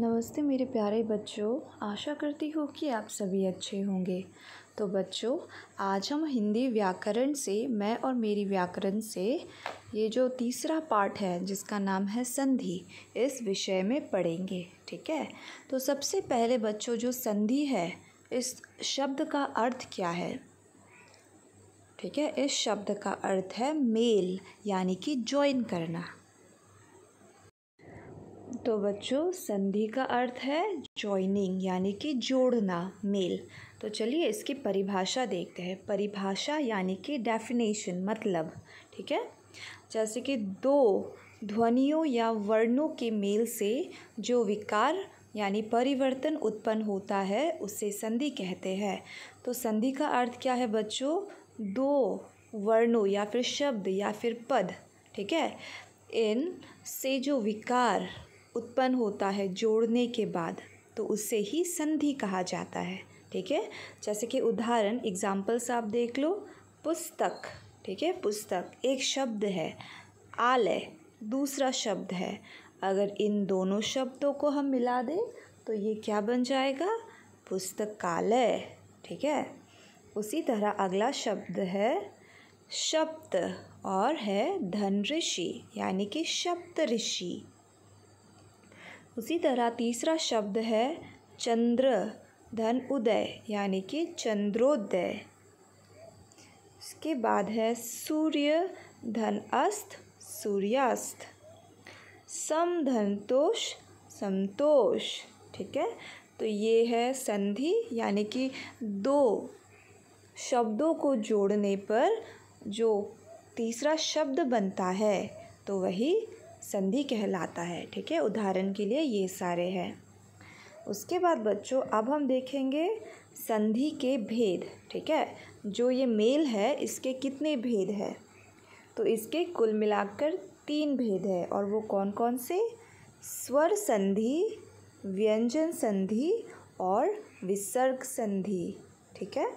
नमस्ते मेरे प्यारे बच्चों आशा करती हूँ कि आप सभी अच्छे होंगे तो बच्चों आज हम हिंदी व्याकरण से मैं और मेरी व्याकरण से ये जो तीसरा पार्ट है जिसका नाम है संधि इस विषय में पढ़ेंगे ठीक है तो सबसे पहले बच्चों जो संधि है इस शब्द का अर्थ क्या है ठीक है इस शब्द का अर्थ है मेल यानी कि ज्वाइन करना तो बच्चों संधि का अर्थ है जॉइनिंग यानी कि जोड़ना मेल तो चलिए इसकी परिभाषा देखते हैं परिभाषा यानी कि डेफिनेशन मतलब ठीक है जैसे कि दो ध्वनियों या वर्णों के मेल से जो विकार यानी परिवर्तन उत्पन्न होता है उसे संधि कहते हैं तो संधि का अर्थ क्या है बच्चों दो वर्णों या फिर शब्द या फिर पद ठीक है इन से जो विकार उत्पन्न होता है जोड़ने के बाद तो उससे ही संधि कहा जाता है ठीक है जैसे कि उदाहरण एग्जाम्पल्स आप देख लो पुस्तक ठीक है पुस्तक एक शब्द है आलय दूसरा शब्द है अगर इन दोनों शब्दों को हम मिला दें तो ये क्या बन जाएगा पुस्तकालय ठीक है उसी तरह अगला शब्द है शब्द और है धन ऋषि यानी कि शब्द ऋषि उसी तरह तीसरा शब्द है चंद्र धन उदय यानी कि चंद्रोदय उसके बाद है सूर्य धन अस्त सूर्यास्त तोष संतोष ठीक है तो ये है संधि यानी कि दो शब्दों को जोड़ने पर जो तीसरा शब्द बनता है तो वही संधि कहलाता है ठीक है उदाहरण के लिए ये सारे हैं उसके बाद बच्चों अब हम देखेंगे संधि के भेद ठीक है जो ये मेल है इसके कितने भेद है तो इसके कुल मिलाकर तीन भेद है और वो कौन कौन से स्वर संधि व्यंजन संधि और विसर्ग संधि ठीक है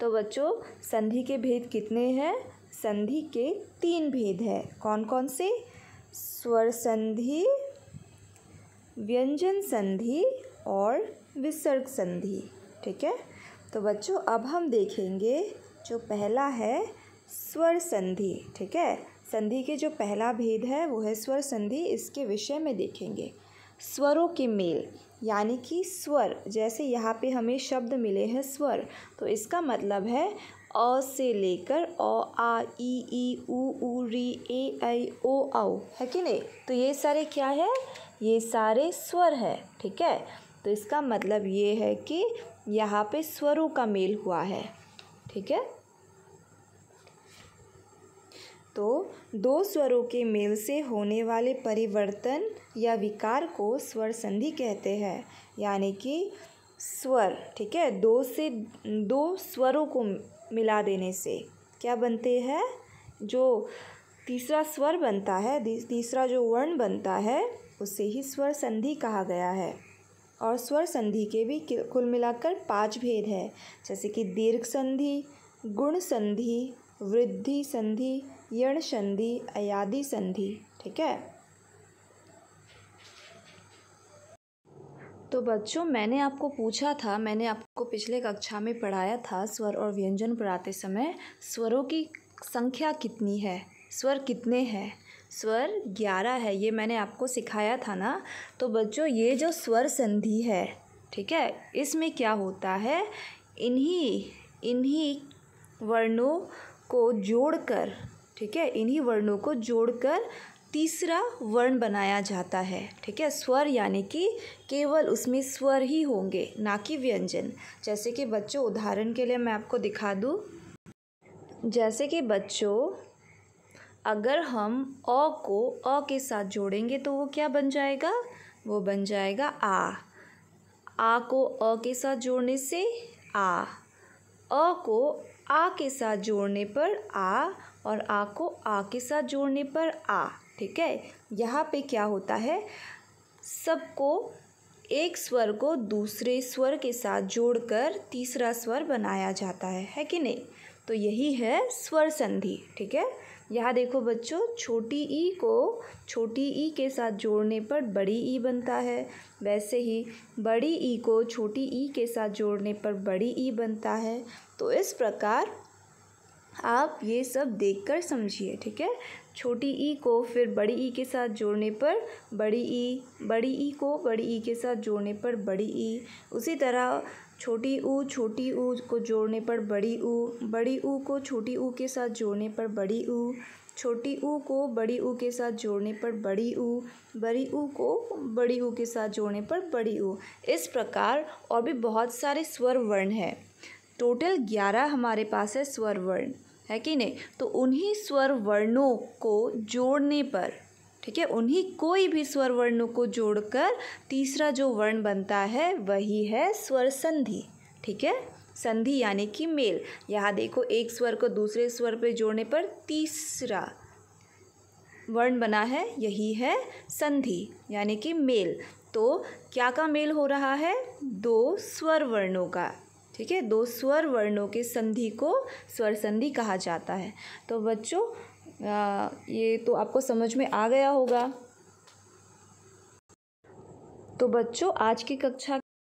तो बच्चों संधि के भेद कितने हैं संधि के तीन भेद हैं कौन कौन से स्वर संधि व्यंजन संधि और विसर्ग संधि ठीक है तो बच्चों अब हम देखेंगे जो पहला है स्वर संधि ठीक है संधि के जो पहला भेद है वो है स्वर संधि इसके विषय में देखेंगे स्वरों के मेल यानी कि स्वर जैसे यहाँ पे हमें शब्द मिले हैं स्वर तो इसका मतलब है अ से लेकर अ आ ई ई ऊ री ए आई ओ औ है कि नहीं तो ये सारे क्या है ये सारे स्वर है ठीक है तो इसका मतलब ये है कि यहाँ पे स्वरों का मेल हुआ है ठीक है तो दो स्वरों के मेल से होने वाले परिवर्तन या विकार को स्वर संधि कहते हैं यानी कि स्वर ठीक है दो से दो स्वरों को मिला देने से क्या बनते हैं जो तीसरा स्वर बनता है तीसरा जो वर्ण बनता है उसे ही स्वर संधि कहा गया है और स्वर संधि के भी कुल मिलाकर पांच भेद हैं जैसे कि दीर्घ संधि गुण संधि वृद्धि संधि यण संधि अयादि संधि ठीक है तो बच्चों मैंने आपको पूछा था मैंने आपको पिछले कक्षा में पढ़ाया था स्वर और व्यंजन पढ़ाते समय स्वरों की संख्या कितनी है स्वर कितने हैं स्वर ग्यारह है ये मैंने आपको सिखाया था ना तो बच्चों ये जो स्वर संधि है ठीक है इसमें क्या होता है इन्हीं इन्हीं वर्णों को जोड़कर ठीक है इन्हीं वर्णों को जोड़कर तीसरा वर्ण बनाया जाता है ठीक है स्वर यानी कि केवल उसमें स्वर ही होंगे ना कि व्यंजन जैसे कि बच्चों उदाहरण के लिए मैं आपको दिखा दूँ जैसे कि बच्चों अगर हम अ को अ के साथ जोड़ेंगे तो वो क्या बन जाएगा वो बन जाएगा आ आ को अ के साथ जोड़ने से आ अ को आ के साथ जोड़ने पर आ और आ को आ के साथ जोड़ने पर आ ठीक है यहाँ पे क्या होता है सबको एक स्वर को दूसरे स्वर के साथ जोड़कर तीसरा स्वर बनाया जाता है है कि नहीं तो यही है स्वर संधि ठीक है यहाँ देखो बच्चों छोटी ई को छोटी ई के साथ जोड़ने पर बड़ी ई बनता है वैसे ही बड़ी ई को छोटी ई के साथ जोड़ने पर बड़ी ई बनता है तो इस प्रकार आप ये सब देखकर समझिए ठीक है छोटी ई को फिर बड़ी ई के साथ जोड़ने पर बड़ी ई बड़ी ई को बड़ी ई के साथ जोड़ने पर बड़ी ई उसी तरह छोटी ऊ छोटी ऊ को जोड़ने पर बड़ी ऊ बड़ी ऊ को छोटी ऊ के साथ जोड़ने पर बड़ी ऊ छोटी ऊ को बड़ी ऊ के साथ जोड़ने पर बड़ी ऊ बड़ी ऊ को बड़ी ऊ के साथ जोड़ने पर बड़ी ऊ इस प्रकार और भी बहुत सारे स्वर वर्ण हैं टोटल ग्यारह हमारे पास है स्वर वर्ण है कि नहीं तो उन्हीं स्वर वर्णों को जोड़ने पर ठीक है उन्हीं कोई भी स्वर वर्णों को जोड़कर तीसरा जो वर्ण बनता है वही है स्वर संधि ठीक है संधि यानी कि मेल यहाँ देखो एक स्वर को दूसरे स्वर पर जोड़ने पर तीसरा वर्ण बना है यही है संधि यानी कि मेल तो क्या का मेल हो रहा है दो स्वर वर्णों का ठीक है दो स्वर वर्णों के संधि को स्वर संधि कहा जाता है तो बच्चों ये तो आपको समझ में आ गया होगा तो बच्चों आज की कक्षा